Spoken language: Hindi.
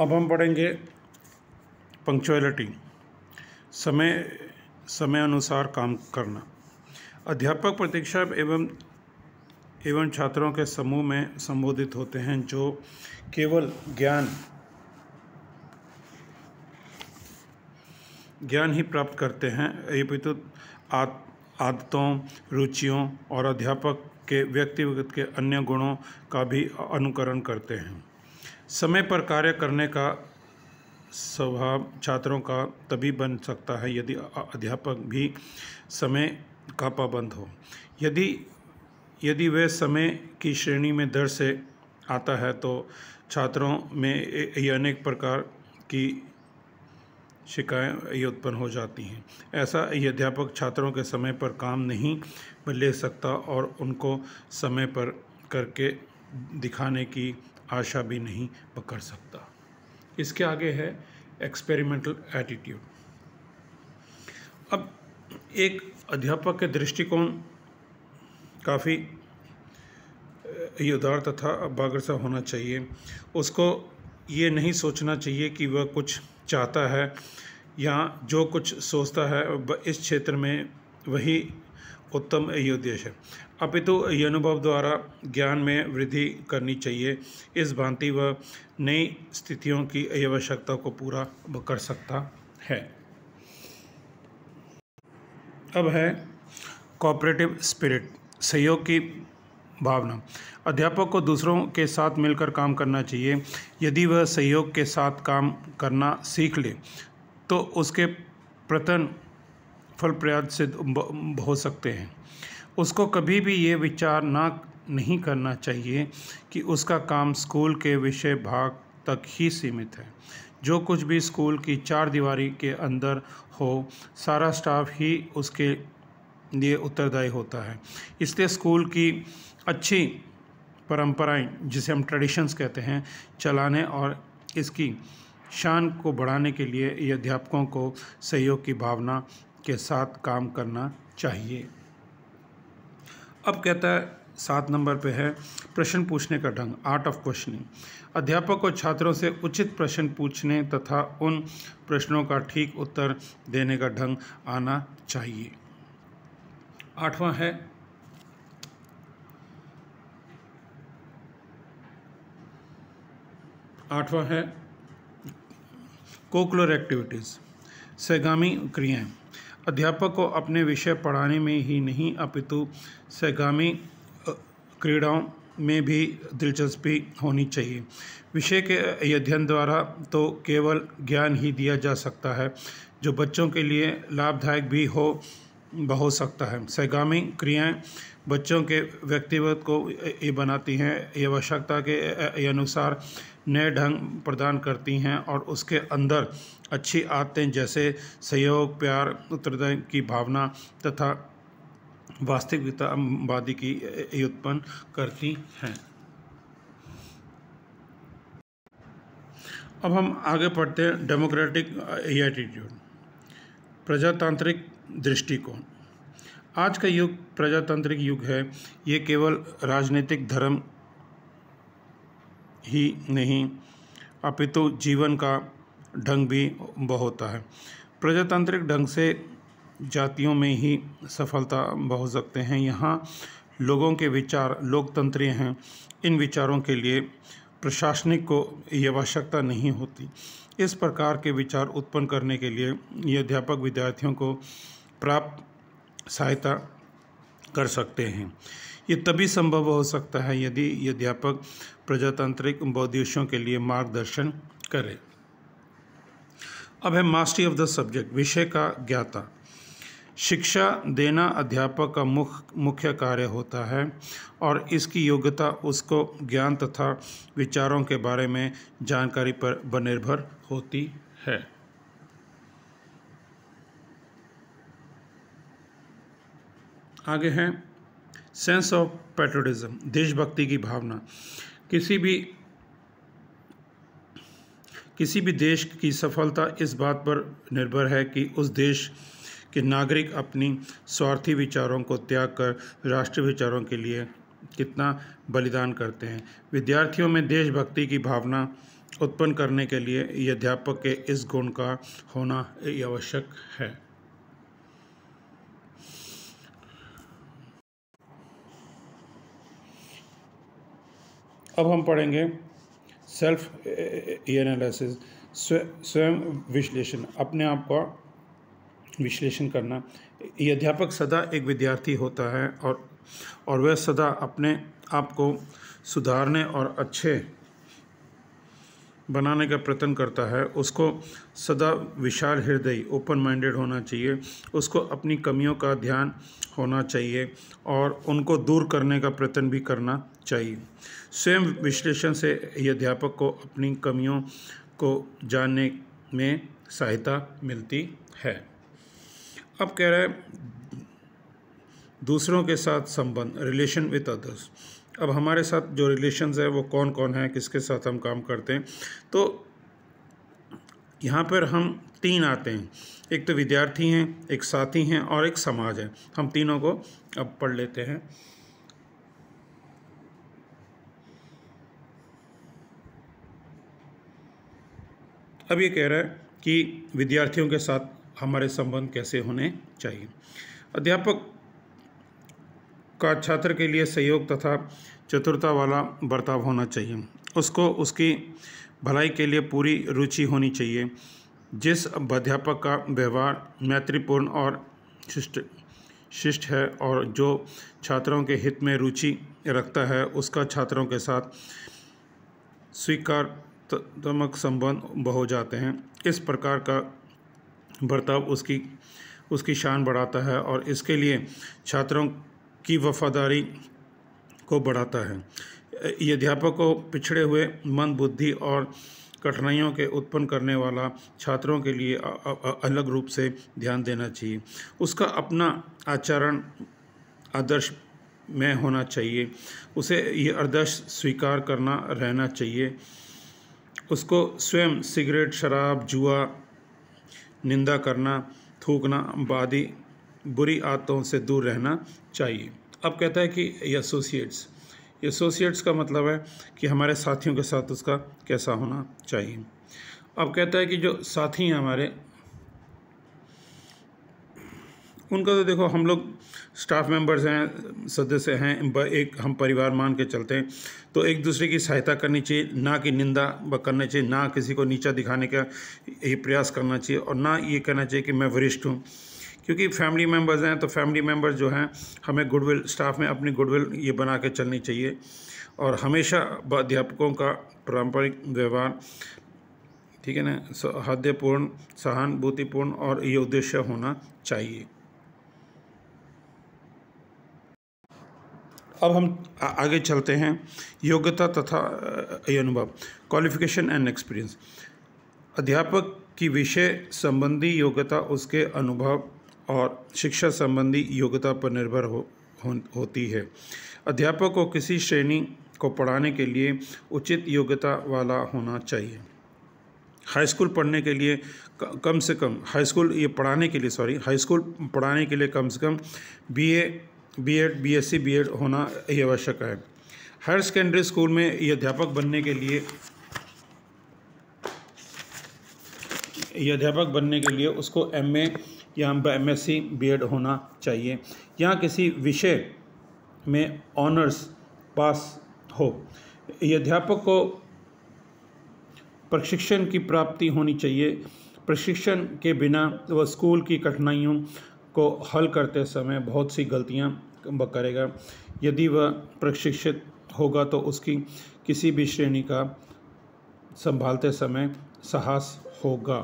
अब हम पढ़ेंगे पंक्चुअलिटी समय समय अनुसार काम करना अध्यापक प्रतीक्षा एवं एवं छात्रों के समूह में संबोधित होते हैं जो केवल ज्ञान ज्ञान ही प्राप्त करते हैं ये आदतों रुचियों और अध्यापक के व्यक्तिगत के अन्य गुणों का भी अनुकरण करते हैं समय पर कार्य करने का स्वभाव छात्रों का तभी बन सकता है यदि अध्यापक भी समय का पाबंद हो यदि यदि वह समय की श्रेणी में दर से आता है तो छात्रों में ये अनेक प्रकार की ये उत्पन्न हो जाती हैं ऐसा ये अध्यापक छात्रों के समय पर काम नहीं ले सकता और उनको समय पर करके दिखाने की आशा भी नहीं पकड़ सकता इसके आगे है एक्सपेरिमेंटल एटीट्यूड अब एक अध्यापक के दृष्टिकोण काफ़ी ये उदार तथा बागरसा होना चाहिए उसको ये नहीं सोचना चाहिए कि वह कुछ चाहता है या जो कुछ सोचता है इस क्षेत्र में वही उत्तम उद्देश्य है अपितु ये अनुभव द्वारा ज्ञान में वृद्धि करनी चाहिए इस भांति वह नई स्थितियों की आवश्यकता को पूरा कर सकता है अब है कॉपरेटिव स्पिरिट सहयोग की भावना अध्यापक को दूसरों के साथ मिलकर काम करना चाहिए यदि वह सहयोग के साथ काम करना सीख ले तो उसके प्रतन फल प्रयास सिद्ध हो सकते हैं उसको कभी भी ये विचार ना नहीं करना चाहिए कि उसका काम स्कूल के विषय भाग तक ही सीमित है जो कुछ भी स्कूल की चार दीवारी के अंदर हो सारा स्टाफ ही उसके लिए उत्तरदायी होता है इसलिए स्कूल की अच्छी परंपराएं जिसे हम ट्रेडिशंस कहते हैं चलाने और इसकी शान को बढ़ाने के लिए ये अध्यापकों को सहयोग की भावना के साथ काम करना चाहिए अब कहता है सात नंबर पे है प्रश्न पूछने का ढंग आर्ट ऑफ क्वेश्चनिंग अध्यापक और छात्रों से उचित प्रश्न पूछने तथा उन प्रश्नों का ठीक उत्तर देने का ढंग आना चाहिए आठवां है आठवां है कोकुलर एक्टिविटीज़ सैगामी क्रियाएं अध्यापक को अपने विषय पढ़ाने में ही नहीं अपितु सहगामी क्रीड़ाओं में भी दिलचस्पी होनी चाहिए विषय के अध्ययन द्वारा तो केवल ज्ञान ही दिया जा सकता है जो बच्चों के लिए लाभदायक भी हो हो सकता है सहगामी क्रियाएं बच्चों के व्यक्तिगत को ये बनाती हैं ये आवश्यकता के अनुसार नए ढंग प्रदान करती हैं और उसके अंदर अच्छी आदतें जैसे सहयोग प्यार उत्तरदाय की भावना तथा वास्तविकतावादी की उत्पन्न करती हैं अब हम आगे पढ़ते हैं डेमोक्रेटिक एटीट्यूड प्रजातांत्रिक दृष्टिकोण आज का युग प्रजातांत्रिक युग है ये केवल राजनीतिक धर्म ही नहीं अपितु तो जीवन का ढंग भी होता है प्रजातांत्रिक ढंग से जातियों में ही सफलता पहुँच सकते हैं यहाँ लोगों के विचार लोकतंत्रीय हैं इन विचारों के लिए प्रशासनिक को यह आवश्यकता नहीं होती इस प्रकार के विचार उत्पन्न करने के लिए ये अध्यापक विद्यार्थियों को प्राप्त सहायता कर सकते हैं ये तभी संभव हो सकता है यदि ये अध्यापक प्रजातांत्रिक बौद्धिशों के लिए मार्गदर्शन करे अब है मास्टरी ऑफ द सब्जेक्ट विषय का ज्ञाता शिक्षा देना अध्यापक का मुख्य मुख्य कार्य होता है और इसकी योग्यता उसको ज्ञान तथा विचारों के बारे में जानकारी पर निर्भर होती है आगे हैं सेंस ऑफ पेट्रोटिज्म देशभक्ति की भावना किसी भी किसी भी देश की सफलता इस बात पर निर्भर है कि उस देश के नागरिक अपनी स्वार्थी विचारों को त्याग कर राष्ट्रीय विचारों के लिए कितना बलिदान करते हैं विद्यार्थियों में देशभक्ति की भावना उत्पन्न करने के लिए अध्यापक के इस गुण का होना आवश्यक है अब हम पढ़ेंगे सेल्फ एनालिसिस स्वयं विश्लेषण अपने आप का विश्लेषण करना ये अध्यापक सदा एक विद्यार्थी होता है और और वह सदा अपने आप को सुधारने और अच्छे बनाने का प्रयत्न करता है उसको सदा विशाल हृदय ओपन माइंडेड होना चाहिए उसको अपनी कमियों का ध्यान होना चाहिए और उनको दूर करने का प्रयत्न भी करना चाहिए स्वयं विश्लेषण से ये अध्यापक को अपनी कमियों को जानने में सहायता मिलती है अब कह रहे हैं दूसरों के साथ संबंध रिलेशन विथ अदर्स अब हमारे साथ जो रिलेशन है वो कौन कौन है किसके साथ हम काम करते हैं तो यहाँ पर हम तीन आते हैं एक तो विद्यार्थी हैं एक साथी हैं और एक समाज है हम तीनों को अब पढ़ लेते हैं अब ये कह रहा है कि विद्यार्थियों के साथ हमारे संबंध कैसे होने चाहिए अध्यापक का छात्र के लिए सहयोग तथा चतुरता वाला बर्ताव होना चाहिए उसको उसकी भलाई के लिए पूरी रुचि होनी चाहिए जिस अध्यापक का व्यवहार मैत्रीपूर्ण और शिष्ट शिष्ट है और जो छात्रों के हित में रुचि रखता है उसका छात्रों के साथ स्वीकारत्मक संबंध बहो जाते हैं इस प्रकार का बर्ताव उसकी उसकी शान बढ़ाता है और इसके लिए छात्रों की वफादारी को बढ़ाता है ये अध्यापक को पिछड़े हुए मन बुद्धि और कठिनाइयों के उत्पन्न करने वाला छात्रों के लिए अलग रूप से ध्यान देना चाहिए उसका अपना आचरण आदर्श में होना चाहिए उसे ये आदर्श स्वीकार करना रहना चाहिए उसको स्वयं सिगरेट शराब जुआ निंदा करना थूकना बादी बुरी आदतों से दूर रहना चाहिए अब कहता है कि एसोसिएट्स एसोसिएट्स का मतलब है कि हमारे साथियों के साथ उसका कैसा होना चाहिए अब कहता है कि जो साथी हैं हमारे उनका तो देखो हम लोग स्टाफ मेंबर्स हैं सदस्य हैं एक हम परिवार मान के चलते हैं तो एक दूसरे की सहायता करनी चाहिए ना कि निंदा करना चाहिए ना किसी को नीचा दिखाने का ये प्रयास करना चाहिए और ना ये कहना चाहिए कि मैं वरिष्ठ हूँ क्योंकि फैमिली मेम्बर्स हैं तो फैमिली मेम्बर्स जो हैं हमें गुडविल स्टाफ में अपनी गुडविल ये बना के चलनी चाहिए और हमेशा अध्यापकों का पारंपरिक व्यवहार ठीक है ना हृदयपूर्ण सहानुभूतिपूर्ण और ये उद्देश्य होना चाहिए अब हम आगे चलते हैं योग्यता तथा अनुभव क्वालिफिकेशन एंड एक्सपीरियंस अध्यापक की विषय संबंधी योग्यता उसके अनुभव और शिक्षा संबंधी योग्यता पर निर्भर हो, हो होती है अध्यापक को किसी श्रेणी को पढ़ाने के लिए उचित योग्यता वाला होना चाहिए हाई स्कूल पढ़ने के लिए कम से कम हाई स्कूल ये पढ़ाने के लिए सॉरी हाई स्कूल पढ़ाने के लिए कम से कम बीए बीएड बीएससी बीएड होना ये आवश्यक है हायर सेकेंडरी स्कूल में ये अध्यापक बनने के लिए या अध्यापक बनने के लिए उसको एम ए या M S C B Ed होना चाहिए या किसी विषय में ऑनर्स पास हो ये अध्यापक को प्रशिक्षण की प्राप्ति होनी चाहिए प्रशिक्षण के बिना वह स्कूल की कठिनाइयों को हल करते समय बहुत सी गलतियां करेगा यदि वह प्रशिक्षित होगा तो उसकी किसी भी श्रेणी का संभालते समय साहस होगा